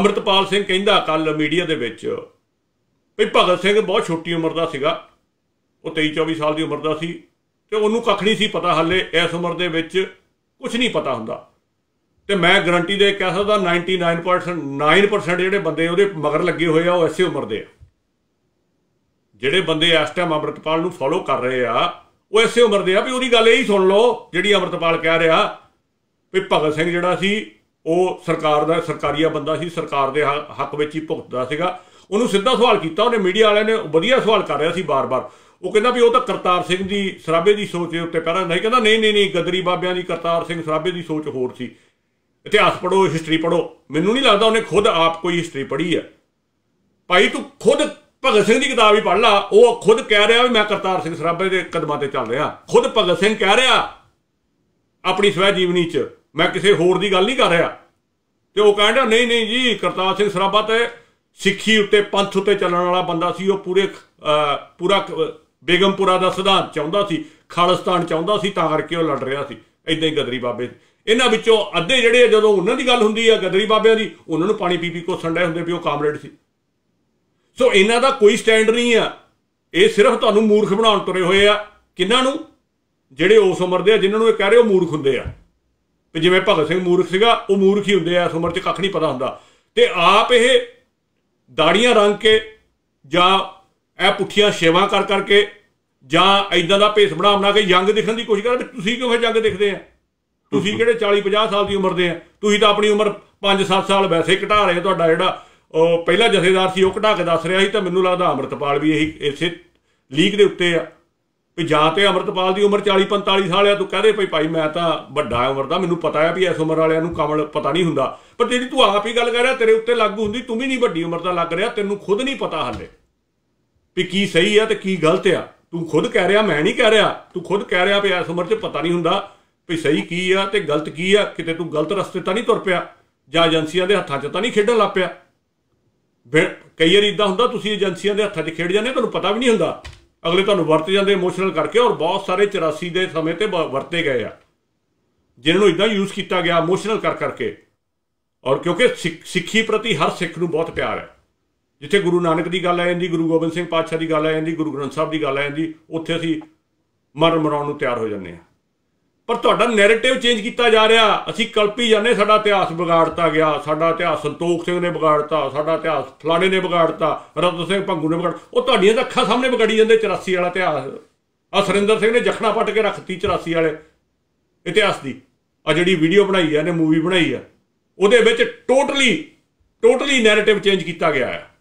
ਅਮਰਤਪਾਲ ਸਿੰਘ ਕਹਿੰਦਾ ਕੱਲ ਮੀਡੀਆ ਦੇ ਵਿੱਚ ਵੀ ਭਗਤ ਸਿੰਘ ਬਹੁਤ ਛੋਟੀ ਉਮਰ ਦਾ ਸੀਗਾ ਉਹ 23 24 ਸਾਲ ਦੀ ਉਮਰ ਦਾ ਸੀ ਤੇ ਉਹਨੂੰ ਕੱਖ ਨਹੀਂ ਸੀ ਪਤਾ ਹੱਲੇ ਇਸ ਉਮਰ ਦੇ ਵਿੱਚ ਕੁਝ ਨਹੀਂ ਪਤਾ ਹੁੰਦਾ ਤੇ ਮੈਂ ਗਰੰਟੀ ਦੇ ਕਹਿ ਸਕਦਾ 99.9% ਜਿਹੜੇ ਬੰਦੇ ਉਹਦੇ ਮਗਰ ਲੱਗੇ ਹੋਏ ਆ ਉਹ ਐਸੇ ਉਮਰ ਦੇ ਆ ਜਿਹੜੇ ਬੰਦੇ ਇਸ ਟਾਈਮ ਅਮਰਤਪਾਲ ਨੂੰ ਫੋਲੋ ਕਰ ਰਹੇ ਆ ਉਹ ਐਸੇ ਉਮਰ ਦੇ ਆ ਵੀ ਉਹਦੀ ਗੱਲ ਇਹ ਹੀ ਸੁਣ ਲਓ ਜਿਹੜੀ ਅਮਰਤਪਾਲ ਕਹਿ ਰਿਹਾ ਵੀ ਭਗਤ ਸਿੰਘ ਜਿਹੜਾ ਸੀ ਉਹ ਸਰਕਾਰ ਦਾ ਸਰਕਾਰੀਆ ਬੰਦਾ ਸੀ ਸਰਕਾਰ ਦੇ ਹੱਕ ਵਿੱਚ ਹੀ ਭੁਗਤਦਾ ਸੀਗਾ ਉਹਨੂੰ ਸਿੱਧਾ ਸਵਾਲ ਕੀਤਾ ਉਹਨੇ ਮੀਡੀਆ ਵਾਲਿਆਂ ਨੇ ਵਧੀਆ ਸਵਾਲ ਕਰ ਰਿਹਾ ਸੀ ਬਾਰ-ਬਾਰ ਉਹ ਕਹਿੰਦਾ ਵੀ ਉਹ ਤਾਂ ਕਰਤਾਰ ਸਿੰਘ ਦੀ ਸਰਾਬੇ ਦੀ ਸੋਚ ਦੇ ਉੱਤੇ ਪਹਿਲਾਂ ਨਹੀਂ ਕਹਿੰਦਾ ਨਹੀਂ ਨਹੀਂ ਨਹੀਂ ਗਦਰੀ ਬਾਬਿਆਂ ਦੀ ਕਰਤਾਰ ਸਿੰਘ ਸਰਾਬੇ ਦੀ ਸੋਚ ਹੋਰ ਸੀ ਇਤਿਹਾਸ ਪੜੋ ਹਿਸਟਰੀ ਪੜੋ ਮੈਨੂੰ ਨਹੀਂ ਲੱਗਦਾ ਉਹਨੇ ਖੁਦ ਆਪ ਕੋਈ ਹਿਸਟਰੀ ਪੜ੍ਹੀ ਆ ਭਾਈ ਤੂੰ ਖੁਦ ਭਗਤ ਸਿੰਘ ਦੀ ਕਿਤਾਬ ਹੀ ਪੜ੍ਹ ਲਾ ਉਹ ਖੁਦ ਕਹਿ ਰਿਹਾ ਵੀ ਮੈਂ ਕਰਤਾਰ ਸਿੰਘ ਸਰਾਬੇ ਦੇ ਕਦਮਾਂ ਤੇ ਚੱਲ ਰਿਹਾ ਖੁਦ ਭਗਤ ਸਿੰਘ ਕਹਿ ਰਿਹਾ ਆਪਣੀ ਸਵੈ ਜੀਵਨੀ 'ਚ ਮੈਂ ਕਿਸੇ ਹੋਰ ਦੀ ਗੱਲ ਨਹੀਂ ਕਰ ਰਿਹਾ ਤੇ ਉਹ ਕਹਿੰਦਾ ਨਹੀਂ ਨਹੀਂ ਜੀ ਕਰਤਾਰ ਸਿੰਘ ਸਰਾਭਾ ਤੇ ਸਿੱਖੀ ਉੱਤੇ ਪੰਥ ਉੱਤੇ ਚੱਲਣ ਵਾਲਾ ਬੰਦਾ ਸੀ ਉਹ ਪੂਰੇ ਪੂਰਾ ਬੇਗਮਪੁਰਾ ਦਾ ਸਿਧਾਂਤ ਚਾਹੁੰਦਾ ਸੀ ਖਾਲਸਤਾਨ ਚਾਹੁੰਦਾ ਸੀ ਤਾਂ ਕਰਕੇ ਉਹ ਲੜ ਰਿਹਾ ਸੀ ਇਦਾਂ ਹੀ ਗਦਰੀ ਬਾਬੇ ਇਹਨਾਂ ਵਿੱਚੋਂ ਅੱਧੇ ਜਿਹੜੇ ਜਦੋਂ ਉਹਨਾਂ ਦੀ ਗੱਲ ਹੁੰਦੀ ਆ ਗਦਰੀ ਬਾਬਿਆਂ ਦੀ ਉਹਨਾਂ ਨੂੰ ਪਾਣੀ ਪੀ ਪੀ ਕੋ ਸੰਡੇ ਹੁੰਦੇ ਵੀ ਉਹ ਕਾਮਰੇਡ ਸੀ ਸੋ ਇਹਨਾਂ ਦਾ ਕੋਈ ਸਟੈਂਡ ਨਹੀਂ ਆ ਇਹ ਸਿਰਫ ਤੁਹਾਨੂੰ ਮੂਰਖ ਬਣਾਉਣ ਤੁਰੇ ਹੋਏ ਆ ਕਿੰਨਾਂ ਨੂੰ ਜਿਹੜੇ ਉਸ ਉਮਰ ਦੇ ਆ ਜਿਨ੍ਹਾਂ ਨੂੰ ਇਹ ਕਹਿ ਰਹੇ ਹੋ ਮੂਰਖ ਹੁੰਦੇ ਆ ਵੀ ਜਿਵੇਂ ਭਗਤ ਸਿੰਘ ਮੂਰਖ ਸੀਗਾ ਉਹ ਮੂਰਖ ਹੀ ਹੁੰਦੇ ਆ ਇਸ ਉਮਰ 'ਚ ਕੱਖ ਨਹੀਂ ਪਤਾ ਹੁੰਦਾ ਤੇ ਆਪ ਇਹ ਦਾੜੀਆਂ ਰੰਗ ਕੇ ਜਾਂ ਇਹ ਪੁੱਠੀਆਂ ਸ਼ੇਵਾ ਕਰ ਕਰਕੇ ਜਾਂ ਐਦਾਂ ਦਾ ਭੇਸ ਬਣਾ ਬਣਾ ਕੇ ਯੰਗ ਦਿਖਣ ਦੀ ਕੋਸ਼ਿਸ਼ ਕਰਦੇ ਤੁਸੀਂ ਕਿਉਂ ਫਿਰ ਯੰਗ ਦਿਖਦੇ ਆ ਤੁਸੀਂ ਕਿਹੜੇ 40 50 ਸਾਲ ਦੀ ਉਮਰ ਦੇ ਆ ਤੁਸੀਂ ਤਾਂ ਆਪਣੀ ਉਮਰ 5-7 ਸਾਲ ਵੈਸੇ ਘਟਾ ਰਹੇ ਤੁਹਾਡਾ ਜਿਹੜਾ ਉਹ ਪਹਿਲਾ ਜਥੇਦਾਰ ਸੀ ਉਹ ਘਟਾ ਕੇ ਦੱਸ ਰਿਹਾ ਸੀ ਤਾਂ ਮੈਨੂੰ ਲੱਗਦਾ ਅਮਰਤਪਾਲ ਵੀ ਇਹੀ ਇਸੇ ਲੀਗ ਦੇ ਉੱਤੇ ਆ ਵੀ ਜਾਂ ਤੇ ਅਮਰਤਪਾਲ ਦੀ ਉਮਰ 40 45 ਸਾਲ ਆ ਤੂੰ ਕਹਦੇ ਭਈ ਭਾਈ ਮੈਂ ਤਾਂ ਵੱਡਾ ਉਮਰ ਦਾ ਮੈਨੂੰ ਪਤਾ ਆ ਵੀ ਇਸ ਉਮਰ ਵਾਲਿਆਂ ਨੂੰ ਕਮਲ ਪਤਾ ਨਹੀਂ ਹੁੰਦਾ ਪਰ ਜਿਹੜੀ ਤੂੰ ਆਪ ਹੀ ਗੱਲ ਕਰ ਰਿਹਾ ਤੇਰੇ ਉੱਤੇ ਲਾਗੂ ਹੁੰਦੀ ਤੂੰ ਵੀ ਨਹੀਂ ਵੱਡੀ ਉਮਰ ਦਾ ਲੱਗ ਰਿਹਾ ਤੈਨੂੰ ਖੁਦ ਨਹੀਂ ਪਤਾ ਹੱਲੇ ਵੀ ਕੀ ਸਹੀ ਆ ਤੇ ਕੀ ਗਲਤ ਆ ਤੂੰ ਖੁਦ ਕਹਿ ਰਿਹਾ ਮੈਂ ਨਹੀਂ ਕਹਿ ਰਿਹਾ ਤੂੰ ਖੁਦ ਕਹਿ ਰਿਹਾ ਵੀ ਇਸ ਉਮਰ 'ਚ ਪਤਾ ਨਹੀਂ ਹੁੰਦਾ ਵੀ ਸਹੀ ਕੀ ਆ ਤੇ ਗਲਤ ਕੀ ਆ ਕਿਤੇ ਤੂੰ ਗਲਤ ਰਸਤੇ ਤਾਂ ਨਹੀਂ ਤੁਰ ਪਿਆ ਜਾਂ ਏਜੰਸੀਆਂ ਦੇ ਹੱਥਾਂ 'ਚ ਤਾਂ ਨਹੀਂ ਖੇਡਣ ਲੱਪਿਆ ਕਈ ਵਾਰ ਇਦਾਂ ਹੁੰਦਾ ਤੁਸੀਂ ਏਜੰਸੀਆਂ ਦੇ ਹੱਥਾਂ 'ਚ ਖੇਡ ਜਾਂਦੇ ਤੁਹਾਨੂੰ ਪਤਾ ਵੀ ਨਹੀਂ ਹੁੰਦਾ ਅਗਲੇ ਤੁਹਾਨੂੰ ਵਰਤੇ ਜਾਂਦੇ ਇਮੋਸ਼ਨਲ ਕਰਕੇ ਔਰ ਬਹੁਤ ਸਾਰੇ 84 ਦੇ ਸਮੇਂ ਤੇ ਵਰਤੇ ਗਏ ਆ ਜਿਨ੍ਹਾਂ ਨੂੰ ਇਦਾਂ ਯੂਜ਼ ਕੀਤਾ ਗਿਆ ਇਮੋਸ਼ਨਲ ਕਰ ਕਰਕੇ ਔਰ ਕਿਉਂਕਿ ਸਿੱਖੀ ਪ੍ਰਤੀ ਹਰ ਸਿੱਖ ਨੂੰ ਬਹੁਤ ਪਿਆਰ ਹੈ ਜਿੱਥੇ ਗੁਰੂ ਨਾਨਕ ਦੀ ਗੱਲ ਆ ਜਾਂਦੀ ਗੁਰੂ ਗੋਬਿੰਦ ਸਿੰਘ ਪਾਤਸ਼ਾਹ ਦੀ ਗੱਲ ਆ ਜਾਂਦੀ ਗੁਰੂ ਗ੍ਰੰਥ ਸਾਹਿਬ ਦੀ ਗੱਲ ਆ ਜਾਂਦੀ ਉੱਥੇ ਅਸੀਂ ਮਰ ਮਰਾਉਣ ਨੂੰ ਤਿਆਰ ਹੋ ਜਾਂਦੇ ਆ ਪਰ ਤੁਹਾਡਾ ਨੈਰੇਟਿਵ ਚੇਂਜ ਕੀਤਾ ਜਾ ਰਿਹਾ ਅਸੀਂ ਕਲਪੀ ਜਾਂਦੇ ਸਾਡਾ ਇਤਿਹਾਸ ਵਿਗਾੜਤਾ ਗਿਆ ਸਾਡਾ ਇਤਿਹਾਸ ਸੰਤੋਖ ਸਿੰਘ ਨੇ ਵਿਗਾੜਤਾ ਸਾਡਾ ਇਤਿਹਾਸ ਫਲਾਣੇ ਨੇ ਵਿਗਾੜਤਾ ਰਤਨ ਸਿੰਘ ਭੰਗੂ ਨੇ ਵਿਗਾੜ ਉਹ ਤੁਹਾਡੀਆਂ ਤਾਂ ਅੱਖਾਂ ਸਾਹਮਣੇ ਵਿਗੜੀ ਜਾਂਦੇ 84 ਵਾਲਾ ਇਤਿਹਾਸ ਆ ਸਰਿੰਦਰ ਸਿੰਘ ਨੇ ਜਖਣਾ ਪੱਟ ਕੇ ਰੱਖਤੀ 84 ਵਾਲੇ ਇਤਿਹਾਸ ਦੀ ਆ ਜਿਹੜੀ ਵੀਡੀਓ ਬਣਾਈ ਆ ਨੇ ਮੂਵੀ ਬਣਾਈ ਆ ਉਹਦੇ ਵਿੱਚ ਟੋਟਲੀ ਟੋਟਲੀ ਨੈਰੇਟਿਵ ਚੇਂਜ ਕੀਤਾ ਗਿਆ ਹੈ